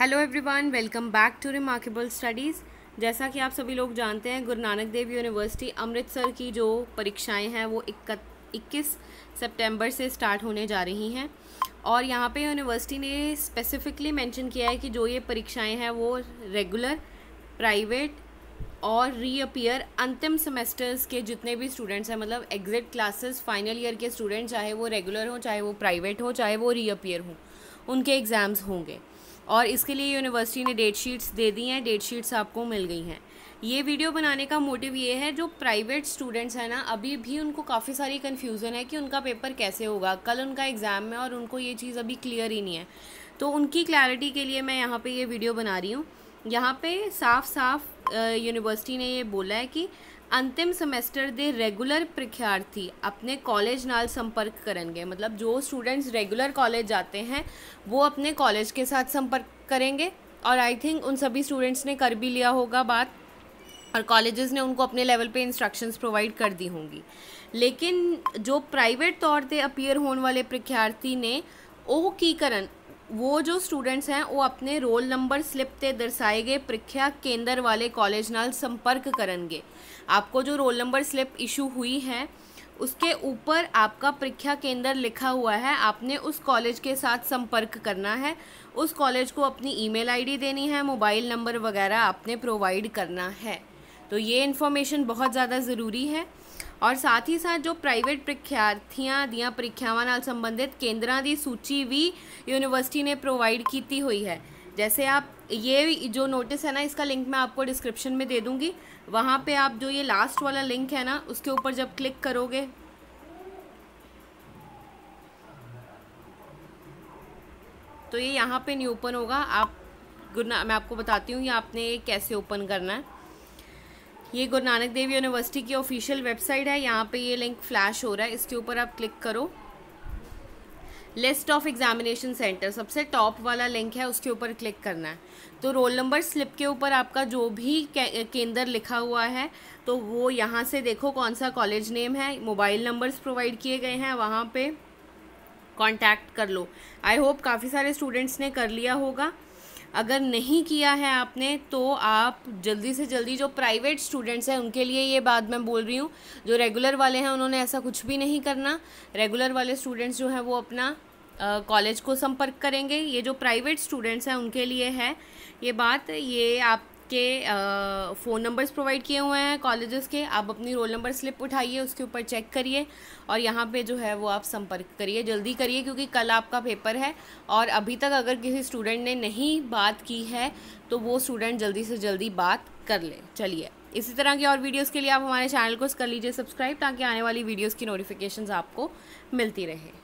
hello everyone welcome back to remarkable studies जैसा कि आप सभी लोग जानते हैं गुरु नानक देव यूनिवर्सिटी अमृतसर की जो परीक्षाएं हैं वो इक्कीस सितंबर से स्टार्ट होने जा रही हैं और यहाँ पे यूनिवर्सिटी ने स्पेसिफिकली मेंशन किया है कि जो ये परीक्षाएं हैं वो रेगुलर प्राइवेट और रीअपियर अंतिम सेमेस्टर्स के जितने भी स्टूडेंट्स हैं मतलब एग्जिट क्लासेस फाइनल ईयर के स्टूडेंट चाहे वो रेगुलर हों चाहे वो प्राइवेट हों चाहे वो रीअपियर हों उनके एग्ज़ाम्स होंगे और इसके लिए यूनिवर्सिटी ने डेट शीट्स दे दी हैं डेट शीट्स आपको मिल गई हैं ये वीडियो बनाने का मोटिव ये है जो प्राइवेट स्टूडेंट्स हैं ना अभी भी उनको काफ़ी सारी कन्फ्यूज़न है कि उनका पेपर कैसे होगा कल उनका एग्ज़ाम है और उनको ये चीज़ अभी क्लियर ही नहीं है तो उनकी क्लैरिटी के लिए मैं यहाँ पर ये वीडियो बना रही हूँ यहाँ पे साफ साफ यूनिवर्सिटी ने ये बोला है कि अंतिम सेमेस्टर दे रेगुलर ਪ੍ਰੀਖਿਆਰਥੀ अपने कॉलेज नाल संपर्क करेंगे मतलब जो स्टूडेंट्स रेगुलर कॉलेज जाते हैं वो अपने कॉलेज के साथ संपर्क करेंगे और आई थिंक उन सभी स्टूडेंट्स ने कर भी लिया होगा बात और कॉलेजेस ने उनको अपने लेवल पे इंस्ट्रक्शंस प्रोवाइड कर दी होंगी लेकिन जो प्राइवेट तौर पे अपीयर होने वाले प्रख्यार्थी ने वो की करन वो जो स्टूडेंट्स हैं वो अपने रोल नंबर स्लिप ਤੇ दर्शाए गए ਪ੍ਰੀਖਿਆ केंद्र वाले कॉलेज नाल संपर्क करेंगे आपको जो रोल नंबर स्लिप इशू हुई है उसके ऊपर आपका परीक्षा केंद्र लिखा हुआ है आपने उस कॉलेज के साथ संपर्क करना है उस कॉलेज को अपनी ईमेल आईडी देनी है मोबाइल नंबर वगैरह आपने प्रोवाइड करना है तो ये इन्फॉर्मेशन बहुत ज़्यादा ज़रूरी है और साथ ही साथ जो प्राइवेट ਪ੍ਰੀਖਿਆਰਥੀਆਂ ਦੀਆਂ ਪ੍ਰੀਖਿਆਵਾਂ ਨਾਲ ਸੰਬੰਧਿਤ ਕੇਂਦਰਾਂ ਦੀ ਸੂਚੀ यूनिवर्सिटी ने प्रोवाइड की हुई है जैसे आप ये जो नोटिस है ना इसका लिंक मैं आपको डिस्क्रिप्शन में दे दूँगी वहाँ पे आप जो ये लास्ट वाला लिंक है ना उसके ऊपर जब क्लिक करोगे तो ये यहाँ पे नहीं ओपन होगा आप गुड मैं आपको बताती हूँ ये आपने ये कैसे ओपन करना है ये गुरु नानक देव यूनिवर्सिटी की ऑफिशियल वेबसाइट है यहाँ पे ये लिंक फ्लैश हो रहा है इसके ऊपर आप क्लिक करो लिस्ट ऑफ एग्जामिनेशन सेंटर सबसे टॉप वाला लिंक है उसके ऊपर क्लिक करना है तो रोल नंबर स्लिप के ऊपर आपका जो भी केंद्र लिखा हुआ है तो वो यहाँ से देखो कौन सा कॉलेज नेम है मोबाइल नंबर्स प्रोवाइड किए गए हैं वहाँ पे कांटेक्ट कर लो आई होप काफ़ी सारे स्टूडेंट्स ने कर लिया होगा अगर नहीं किया है आपने तो आप जल्दी से जल्दी जो प्राइवेट स्टूडेंट्स हैं उनके लिए ये बात मैं बोल रही हूँ जो रेगुलर वाले हैं उन्होंने ऐसा कुछ भी नहीं करना रेगुलर वाले स्टूडेंट्स जो हैं वो अपना कॉलेज को संपर्क करेंगे ये जो प्राइवेट स्टूडेंट्स हैं उनके लिए है ये बात ये आप के फ़ोन नंबर्स प्रोवाइड किए हुए हैं कॉलेजेस के आप अपनी रोल नंबर स्लिप उठाइए उसके ऊपर चेक करिए और यहाँ पे जो है वो आप संपर्क करिए जल्दी करिए क्योंकि कल आपका पेपर है और अभी तक अगर किसी स्टूडेंट ने नहीं बात की है तो वो स्टूडेंट जल्दी से जल्दी बात कर ले चलिए इसी तरह की और वीडियोस के लिए आप हमारे चैनल को कर लीजिए सब्सक्राइब ताकि आने वाली वीडियोस की नोटिफिकेशंस आपको मिलती रहे